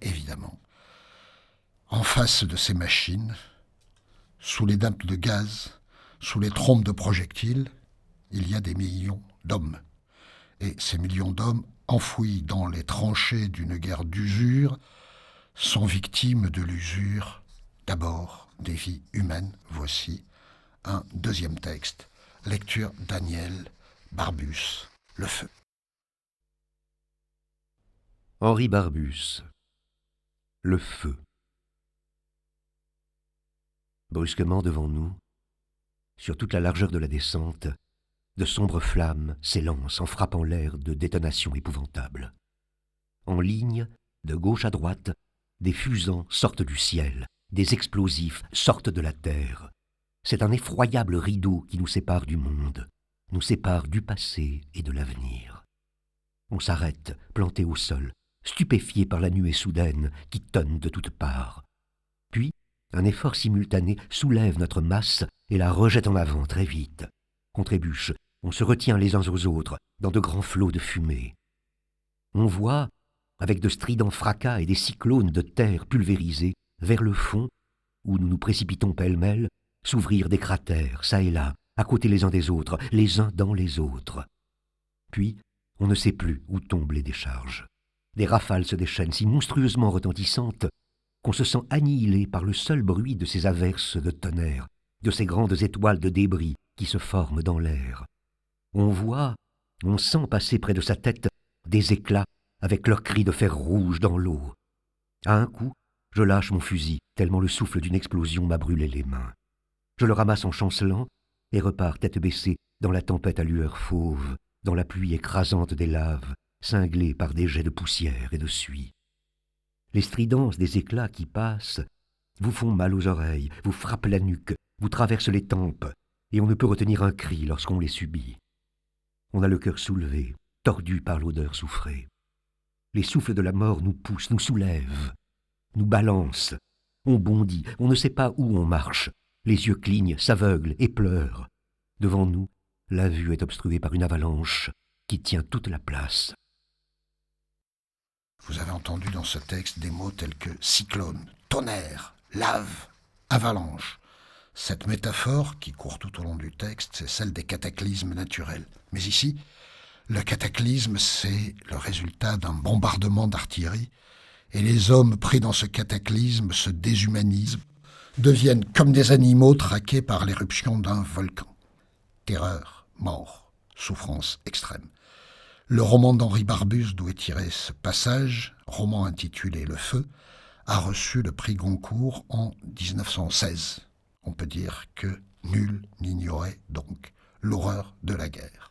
évidemment. En face de ces machines, sous les dampes de gaz, sous les trompes de projectiles, il y a des millions d'hommes. Et ces millions d'hommes, enfouis dans les tranchées d'une guerre d'usure, sont victimes de l'usure d'abord des vies humaines. Voici un deuxième texte. Lecture Daniel Barbus, Le Feu. Henri Barbus, le feu. Brusquement devant nous, sur toute la largeur de la descente, de sombres flammes s'élancent en frappant l'air de détonations épouvantables. En ligne, de gauche à droite, des fusants sortent du ciel, des explosifs sortent de la terre. C'est un effroyable rideau qui nous sépare du monde, nous sépare du passé et de l'avenir. On s'arrête, planté au sol, stupéfié par la nuée soudaine qui tonne de toutes parts. Puis, un effort simultané soulève notre masse et la rejette en avant très vite. On trébuche, on se retient les uns aux autres dans de grands flots de fumée. On voit, avec de stridents fracas et des cyclones de terre pulvérisés, vers le fond, où nous nous précipitons pêle-mêle, s'ouvrir des cratères, çà et là, à côté les uns des autres, les uns dans les autres. Puis, on ne sait plus où tombent les décharges. Des rafales se déchaînent si monstrueusement retentissantes qu'on se sent annihilé par le seul bruit de ces averses de tonnerre, de ces grandes étoiles de débris qui se forment dans l'air. On voit, on sent passer près de sa tête des éclats avec leurs cris de fer rouge dans l'eau. À un coup, je lâche mon fusil, tellement le souffle d'une explosion m'a brûlé les mains. Je le ramasse en chancelant et repars tête baissée dans la tempête à lueur fauve, dans la pluie écrasante des laves, cinglés par des jets de poussière et de suie. Les stridences des éclats qui passent vous font mal aux oreilles, vous frappent la nuque, vous traversent les tempes, et on ne peut retenir un cri lorsqu'on les subit. On a le cœur soulevé, tordu par l'odeur souffrée. Les souffles de la mort nous poussent, nous soulèvent, nous balancent. On bondit, on ne sait pas où on marche. Les yeux clignent, s'aveuglent et pleurent. Devant nous, la vue est obstruée par une avalanche qui tient toute la place entendu dans ce texte des mots tels que cyclone, tonnerre, lave, avalanche. Cette métaphore qui court tout au long du texte, c'est celle des cataclysmes naturels. Mais ici, le cataclysme, c'est le résultat d'un bombardement d'artillerie, et les hommes pris dans ce cataclysme se déshumanisent, deviennent comme des animaux traqués par l'éruption d'un volcan. Terreur, mort, souffrance extrême. Le roman d'Henri Barbus, d'où est tiré ce passage, roman intitulé Le Feu, a reçu le prix Goncourt en 1916. On peut dire que nul n'ignorait donc l'horreur de la guerre.